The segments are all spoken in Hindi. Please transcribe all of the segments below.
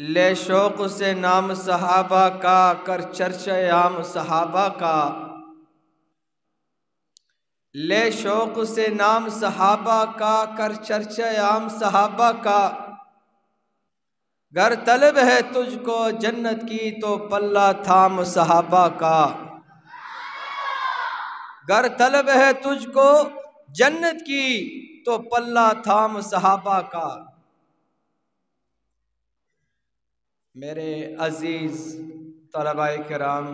ले शौक़ से नाम सहाबा का कर चर्चा आम सहाबा का ले शौक़ से नाम सहाबा का कर चर्चा आम सहाबा का गर तलब है तुझको जन्नत की तो पल्ला थाम सहाबा का गर तलब है तुझको जन्नत की तो पल्ला थाम सहाबा का मेरे अज़ीज़ तलबा कराम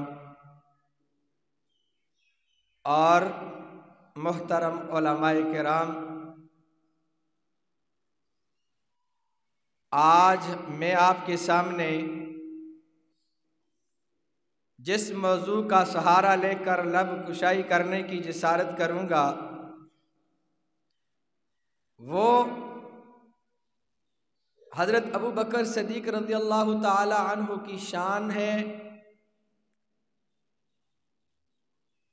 और मोहतरम कराम आज मैं आपके सामने जिस मौजू का सहारा लेकर लब कुशाई करने की जसारत करूँगा वो हज़रत अबू बकर सदीक रजी अल्लाह तहु की शान है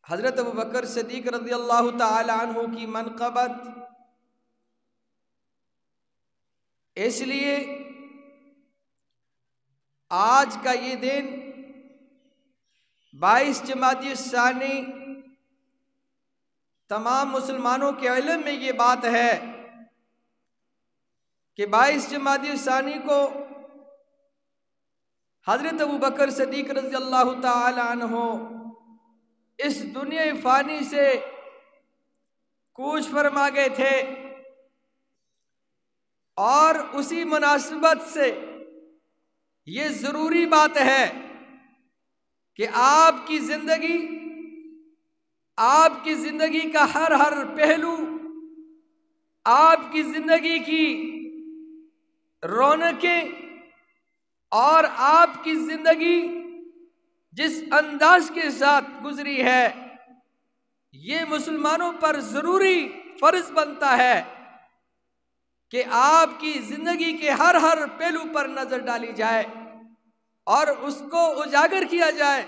हज़रत अबू बकर सदीक रजी अल्लाह तहु की मनकबत इसलिए आज का ये दिन 22 जमाती सानी तमाम मुसलमानों के इलम में ये बात है कि बाईस जमादी सानी को हजरत अबू बकर सदीक रजी अल्लाह तहो इस दुनिया फ़ानी से कूच फरमा गए थे और उसी मुनासिबत से ये ज़रूरी बात है कि आपकी ज़िंदगी आपकी ज़िंदगी का हर हर पहलू आपकी ज़िंदगी की रौनकें और आपकी जिंदगी जिस अंदाज के साथ गुजरी है ये मुसलमानों पर ज़रूरी फ़र्ज़ बनता है कि आपकी ज़िंदगी के हर हर पहलू पर नज़र डाली जाए और उसको उजागर किया जाए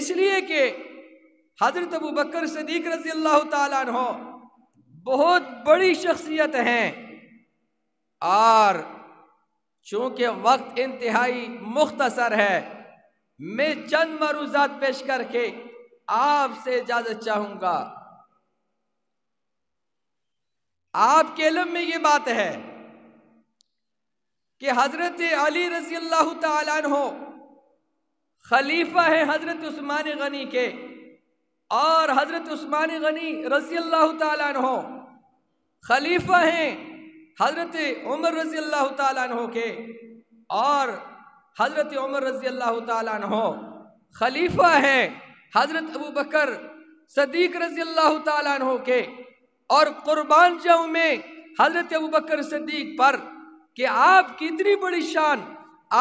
इसलिए कि हज़रत अबू बकर सदीक रज़ी अल्लाह बहुत बड़ी शख्सियत हैं और चूंकि वक्त इंतहाई मुख्तसर है मैं चंद मरूजात पेश करके आपसे इजाज़त चाहूंगा आपके इलम में ये बात है कि हज़रत अली रजी अल्लाह तहो खलीफा है हज़रत उस्मान गनी के और हज़रत उस्मान गनी रजी अल्लाह तहो खलीफा हैं हज़रत उमर रज़ी अल्लाह तहो के और हज़रत उमर रज़ी अल्लाह तहो खलीफा है हज़रत अबू बकर सदीक रज़ी अल्लाह तहो के और क़ुरबान जाऊ में हज़रत अबू बकर सदीक पर कि आप कितनी बड़ी शान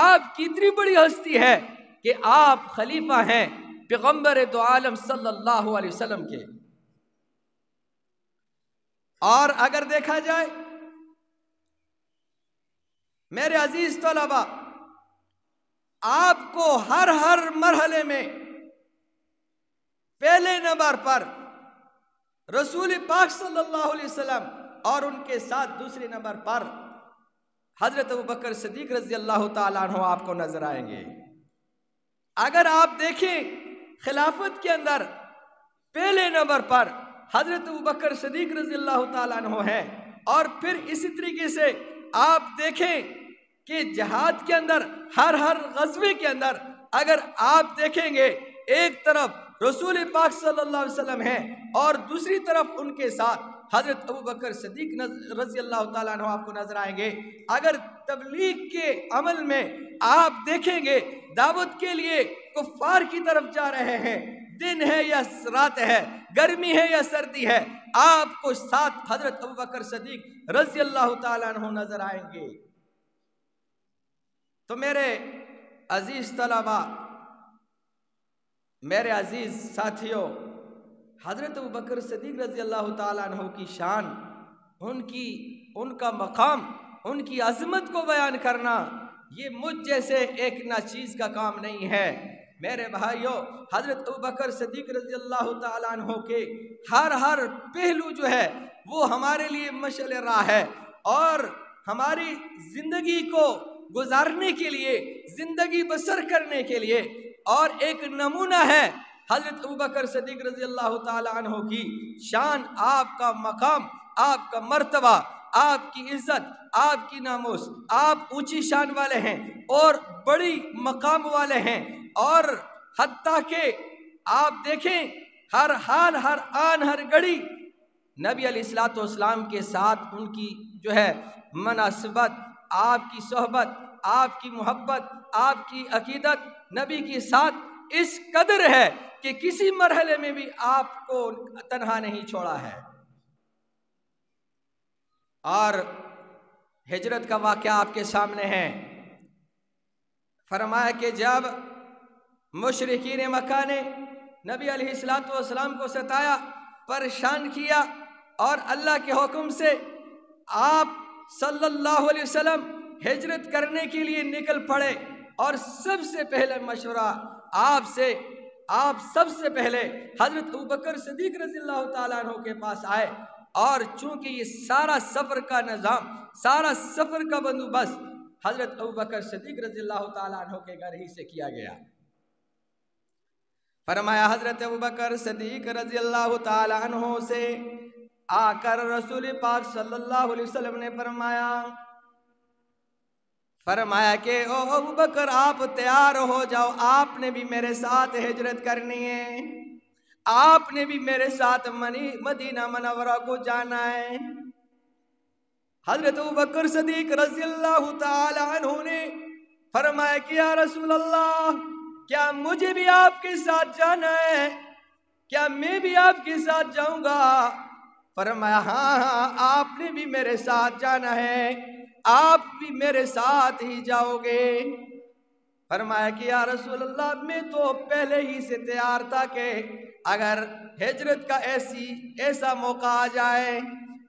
आप कितनी बड़ी हस्ती है कि आप खलीफा हैं पैगम्बर तो आलम सल्लल्लाहु अलैहि वसल्लम के और अगर देखा जाए मेरे अजीज तलबा आपको हर हर मरहले में पहले नंबर पर रसूल पाक सल्लल्लाहु अलैहि वसल्लम और उनके साथ दूसरे नंबर पर हजरत बकर सदीक रजी अल्लाह तु आपको नजर आएंगे अगर आप देखें खिलाफत के अंदर पहले नंबर पर हजरत बकर सदीक रजी अल्लाह तु है और फिर इसी तरीके से आप देखें कि जहाद के अंदर हर हर गजबे के अंदर अगर आप देखेंगे एक तरफ रसूल पाक सल्लल्लाहु अलैहि वसल्लम हैं और दूसरी तरफ उनके साथ हजरत अबू बकर सदीक रजी अल्लाह तु आपको नजर आएंगे अगर तबलीग के अमल में आप देखेंगे दावत के लिए कुफार की तरफ जा रहे हैं दिन है या रात है गर्मी है या सर्दी है आपको साथ हजरत अबू बकर सदीक रजी अल्लाह तु नजर आएंगे तो मेरे अजीज़ तलाबा मेरे अजीज़ साथियों हज़रत बकर सदीक रज़ी अल्लाह तु की शान उनकी उनका मकाम उनकी अजमत को बयान करना ये मुझ जैसे एक ना चीज़ का काम नहीं है मेरे भाइयों हज़रत बकर सदीक रजी अल्लाह तु के हर हर पहलू जो है वो हमारे लिए मशल रहा है और हमारी ज़िंदगी को गुजारने के लिए ज़िंदगी बसर करने के लिए और एक नमूना है हजरत अबू बकर सदीक रजी अल्लाह तहों की शान आपका मकाम आपका मर्तबा आपकी इज्जत आपकी नामोस आप ऊंची शान वाले हैं और बड़ी मकाम वाले हैं और हती के आप देखें हर हाल हर आन हर घड़ी नबी सलाम के साथ उनकी जो है मुनासबत आपकी सोहबत आपकी मोहब्बत आपकी अकीदत नबी की साथ इस कदर है कि किसी मरहले में भी आपको तनहा नहीं छोड़ा है और हिजरत का वाक्य आपके सामने है फरमाया कि जब ने मक्का ने नबी अलैहिस्सलाम को सताया परेशान किया और अल्लाह के हुक्म से आप सल्लल्लाहु अलैहि वसल्लम हिजरत करने के लिए निकल पड़े और सबसे पहले मशवरा आपसे आप सबसे पहले हजरत बकर सदीक रजील्ला तु के पास आए और चूंकि ये सारा सफ़र का निज़ाम सारा सफ़र का बंदोबस्त हजरत बकर सदीक रजील्ला तु के घर ही से किया गया फरमाया हजरत बकर सदीक रजील्ला तु से आकर रसूल पाक सल्लल्लाहु अलैहि वसल्लम ने फरमाया फरमाया के ओ अबू बकर आप तैयार हो जाओ आपने भी मेरे साथ हिजरत करनी है आपने भी मेरे साथ मनी मदीना मनवरा को जाना है हजरत बकर सदीक रजील्लाहु ने फरमाया कि या रसूल अल्लाह क्या मुझे भी आपके साथ जाना है क्या मैं भी आपके साथ जाऊंगा फरमाया हाँ हाँ आपने भी मेरे साथ जाना है आप भी मेरे साथ ही जाओगे फरमाया कि या रसूल अल्लाह मैं तो पहले ही से तैयार था कि अगर हजरत का ऐसी ऐसा मौका आ जाए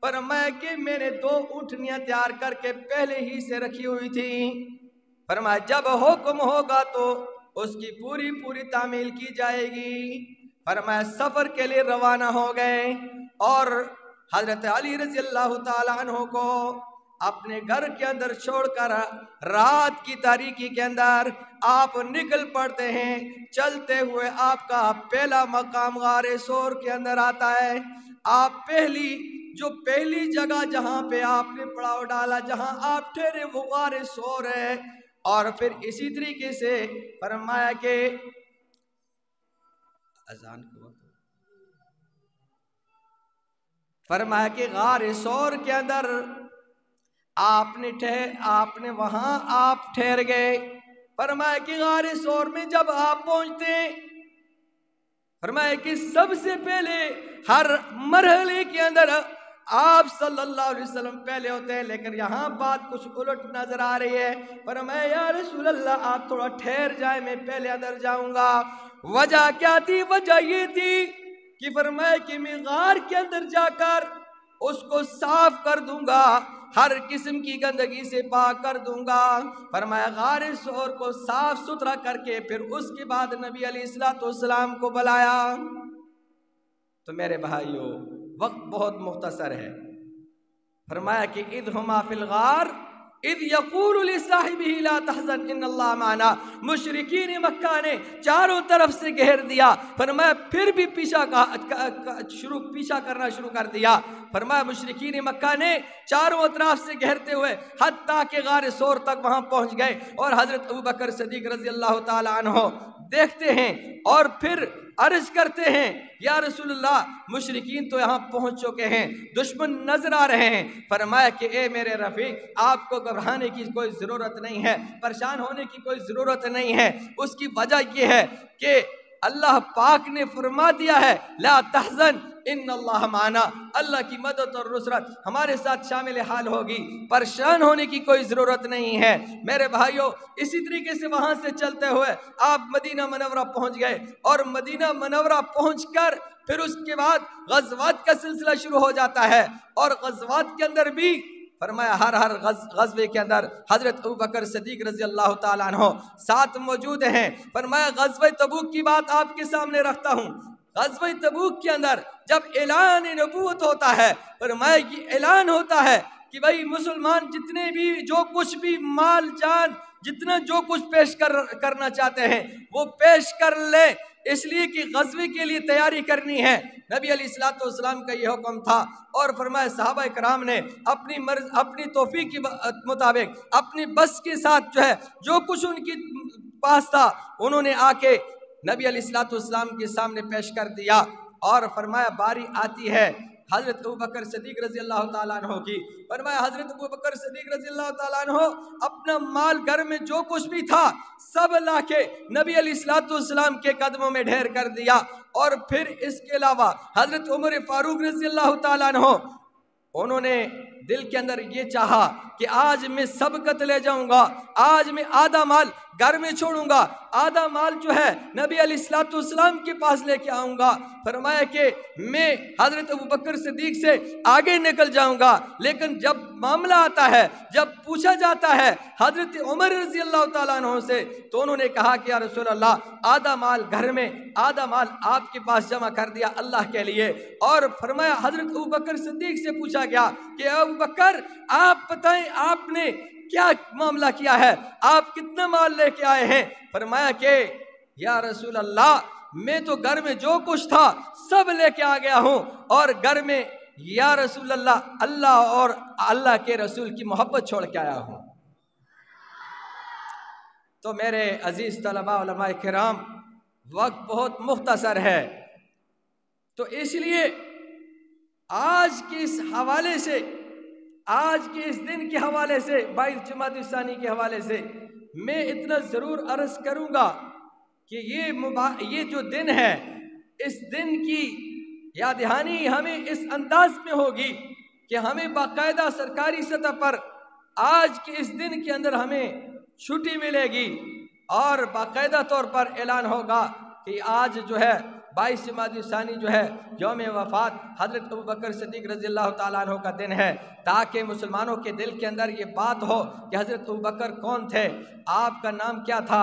पर मैं कि मैंने दो उठनियाँ तैयार करके पहले ही से रखी हुई थी मैं जब हुक्म होगा तो उसकी पूरी पूरी तामील की जाएगी मैं सफ़र के लिए रवाना हो गए और हजरत अली रजी अल्लाह तु को अपने घर के अंदर छोड़कर रात की तारीखी के अंदर आप निकल पड़ते हैं चलते हुए आपका पहला मकाम गारे शोर के अंदर आता है आप पहली जो पहली जगह जहाँ पे आपने पड़ाव डाला जहाँ आप ठहरे वो गारे शोर है और फिर इसी तरीके से फरमाया के अजान को वक्त फरमाया कि गार शोर के अंदर आपने ठहर आपने वहाँ आप ठहर गए फरमाया कि गार शोर में जब आप पहुँचते फरमाया कि सबसे पहले हर मरहले के अंदर आप सल्लल्लाहु अलैहि वसल्लम पहले होते हैं लेकिन यहाँ बात कुछ उलट नजर आ रही है पर मैं यार रसूलल्लाह आप थोड़ा ठहर जाए मैं पहले अंदर जाऊंगा वजह क्या थी वजह ये थी कि फरमाए कि मैं गार के अंदर जाकर उसको साफ कर दूंगा हर किस्म की गंदगी से पाक कर दूंगा फरमाया गार शोर को साफ सुथरा करके फिर उसके बाद नबी अलीसलाम को बुलाया तो मेरे भाइयों वक्त बहुत मुख्तसर है फरमाया कि ईद हम गार इध यकूल तहजन इन अल्लाह माना मुशरकिन मक्का ने चारों तरफ से घेर दिया फरमाया फिर भी पीछा शुरू पीछा करना शुरू कर दिया फरमाया मुशरकिन मक्का ने चारों तरफ से घेरते हुए हत्या के गार शोर तक वहाँ पहुँच गए और हजरत अबू बकर सदीक रजी अल्लाह हो देखते हैं और फिर अर्ज करते हैं या रसूलुल्लाह मुशरकिन तो यहाँ पहुँच चुके हैं दुश्मन नजर आ रहे हैं फरमाया कि ए मेरे रफ़ीक आपको घबराने की कोई ज़रूरत नहीं है परेशान होने की कोई ज़रूरत नहीं है उसकी वजह यह है कि अल्लाह पाक ने फरमा दिया है ला तहजन इन अल्लाह माना अल्लाह की मदद और नुसरत हमारे साथ शामिल हाल होगी परेशान होने की कोई ज़रूरत नहीं है मेरे भाइयों इसी तरीके से वहाँ से चलते हुए आप मदीना मनवरा पहुँच गए और मदीना मनवरा पहुँच कर फिर उसके बाद गजवात का सिलसिला शुरू हो जाता है और गजवात के अंदर भी फरमाया हर हर गजबे के अंदर हज़रत अबू बकर सदीक रजी अल्लाह तु साथ मौजूद हैं फरमाया गजब तबूक की बात आपके सामने रखता हूँ गजब तबूक के अंदर जब ऐलान नबूत होता है फरमाया ये ऐलान होता है कि भाई मुसलमान जितने भी जो कुछ भी माल जान जितना जो कुछ पेश कर करना चाहते हैं वो पेश कर ले इसलिए कि गजबे के लिए तैयारी करनी है नबी अलीसलाम का यह हुक्म था और फरमाया साहबा कराम ने अपनी मर्ज अपनी तोहफी के मुताबिक अपनी बस के साथ जो है जो कुछ उनकी पास था उन्होंने आके नबी अलीसलाम के सामने पेश कर दिया और फरमाया बारी आती है हज़रत अबू बकर सदीक रजी अल्लाह तह की फरमाया हज़रत अबू बकर सदीक रजी अल्लाह तह अपना माल घर में जो कुछ भी था सब ला के नबी अलीसलाम के कदमों में ढेर कर दिया और फिर इसके अलावा हज़रत उमर फ़ारूक रजी अल्लाह तह उन्होंने दिल के अंदर ये चाहा कि आज मैं सबकत ले जाऊंगा आज मैं आधा माल घर में छोड़ूंगा आधा माल जो है नबी अलैहिस्सलाम के पास लेके आऊंगा फरमाया कि मैं हजरत अबू बकर सदीक से आगे निकल जाऊंगा लेकिन जब मामला आता है जब पूछा जाता है हजरत उमर रजी अल्लाह तु से तो उन्होंने कहा कि यार अल्लाह आधा माल घर में आधा माल आपके पास जमा कर दिया अल्लाह के लिए और फरमाया हजरत अबू बकर सदीक से पूछा गया कि अब अबू बकर आप बताएं आपने क्या मामला किया है आप कितना माल लेके आए हैं फरमाया के या रसूल अल्लाह मैं तो घर में जो कुछ था सब लेके आ गया हूँ और घर में या रसूल अल्लाह अल्लाह और अल्लाह के रसूल की मोहब्बत छोड़ के आया हूँ तो मेरे अजीज़ तलबा कराम वक्त बहुत मुख्तसर है तो इसलिए आज के इस हवाले से आज के इस दिन के हवाले से बाईस जमातनी के हवाले से मैं इतना ज़रूर अर्ज़ करूँगा कि ये मुबा ये जो दिन है इस दिन की या दहानी हमें इस अंदाज में होगी कि हमें बाकायदा सरकारी सतह पर आज के इस दिन के अंदर हमें छुट्टी मिलेगी और बाकायदा तौर पर ऐलान होगा कि आज जो है बाईस जमादानी जो है योम वफ़ात हज़रत अबू बकर सदीक रज़ी अल्लाह का दिन है ताकि मुसलमानों के दिल के अंदर ये बात हो कि हज़रत अबू बकर कौन थे आपका नाम क्या था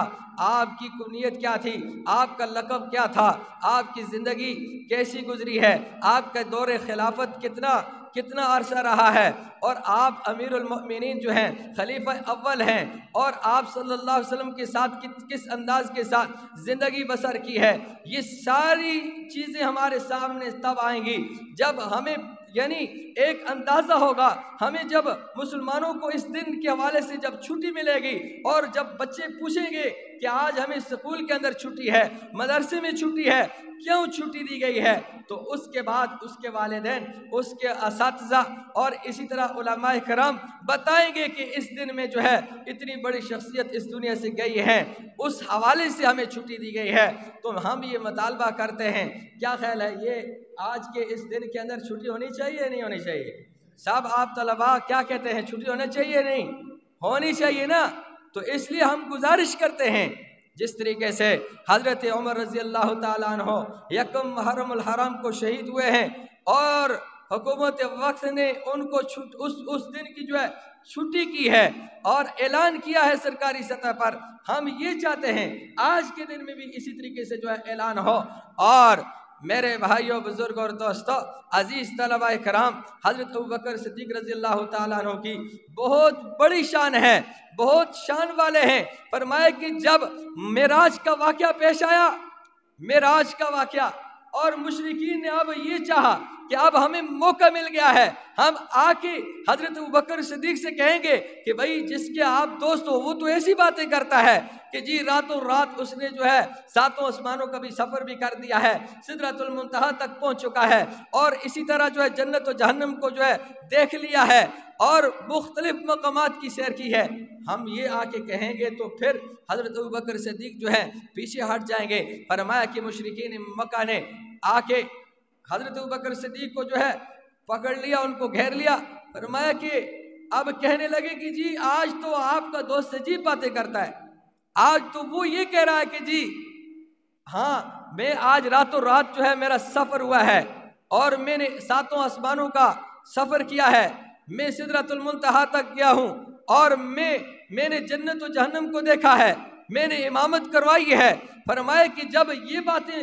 आपकी कुनीत क्या थी आपका लकब क्या था आपकी ज़िंदगी कैसी गुजरी है आपका दौर खिलाफत कितना कितना अरसा रहा है और आप उलमिन जो हैं खलीफा अव्वल हैं और आप सल्लल्लाहु अलैहि वसल्लम के साथ कि, किस अंदाज के साथ ज़िंदगी बसर की है ये सारी चीज़ें हमारे सामने तब आएंगी जब हमें यानी एक अंदाज़ा होगा हमें जब मुसलमानों को इस दिन के हवाले से जब छुट्टी मिलेगी और जब बच्चे पूछेंगे कि आज हमें स्कूल के अंदर छुट्टी है मदरसे में छुट्टी है क्यों छुट्टी दी गई है तो उसके बाद उसके वालदेन उसके इस और इसी तरह कराम बताएंगे कि इस दिन में जो है इतनी बड़ी शख्सियत इस दुनिया से गई है उस हवाले से हमें छुट्टी दी गई है तो हम ये मतालबा करते हैं क्या ख्याल है ये आज के इस दिन के अंदर छुट्टी होनी चाहिए या नहीं होनी चाहिए साहब आप तलबा क्या कहते हैं छुट्टी होना चाहिए नहीं होनी चाहिए ना तो इसलिए हम गुजारिश करते हैं जिस तरीके से हज़रत उमर रज़ी अल्लाह तहो यकम महरम हराम को शहीद हुए हैं और हुकूमत वक्त ने उनको छुट उस उस दिन की जो है छुट्टी की है और ऐलान किया है सरकारी सतह पर हम ये चाहते हैं आज के दिन में भी इसी तरीके से जो है ऐलान हो और मेरे भाइयों बुज़ुर्ग और दोस्तों अज़ीज़ तलबा कराम हज़रत बकर सदीक रज़ी अल्लाह तु की बहुत बड़ी शान है बहुत शान वाले हैं फरमाए कि जब मेराज का वाक़ पेश आया मेराज का वाक़ और मुशरकिन ने अब ये चाहा कि अब हमें मौका मिल गया है हम आके हजरत बकर सदीक से कहेंगे कि भाई जिसके आप दोस्त हो वो तो ऐसी बातें करता है कि जी रातों रात उसने जो है सातों आसमानों का भी सफ़र भी कर दिया है सिदरतुलमतहा तक पहुँच चुका है और इसी तरह जो है जन्नत और जहन्नम को जो है देख लिया है और मुख्तलिफ मकाम की सैर की है हम ये आके कहेंगे तो फिर हज़रत अबू बकर सदीक जो है पीछे हट जाएंगे फरमाया कि मशरकिन मक्का ने आके हज़रत अबू बकर सदीक को जो है पकड़ लिया उनको घेर लिया फरमाया कि अब कहने लगे कि जी आज तो आपका दोस्त अजीब बातें करता है आज तो वो ये कह रहा है कि जी हाँ मैं आज रातों रात जो है मेरा सफ़र हुआ है और मैंने सातों आसमानों का सफ़र किया है मैं सिदरतुलमतहा तक गया हूँ और मैं मैंने जन्नत और जहन्नम को देखा है मैंने इमामत करवाई है फरमाया कि जब ये बातें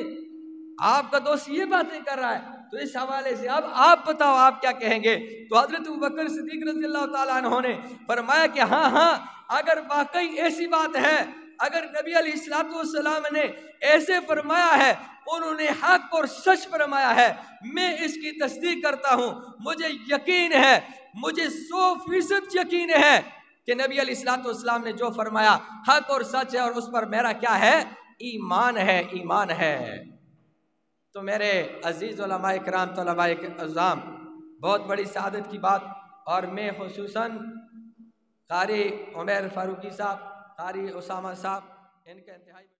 आपका दोस्त ये बातें कर रहा है तो इस हवाले से अब आप बताओ आप क्या कहेंगे तो हजरत बकर सिद्दीक रजील्ला अल्लाह फरमाया कि हाँ हाँ अगर वाकई ऐसी बात है अगर नबी अलैहिस्सलाम ने ऐसे फरमाया है उन्होंने हक और सच फरमाया है मैं इसकी तस्दीक करता हूँ मुझे यकीन है मुझे सौ फीसद यकीन है कि नबी अलैहिस्सलाम ने जो फरमाया हक और सच है और उस पर मेरा क्या है ईमान है ईमान है तो मेरे अजीज़ कराम अज़ाम बहुत बड़ी शादत की बात और मैं खसूस कारी उमेर फारूकी साहब कारी उसामा साहब इनके इंतहाई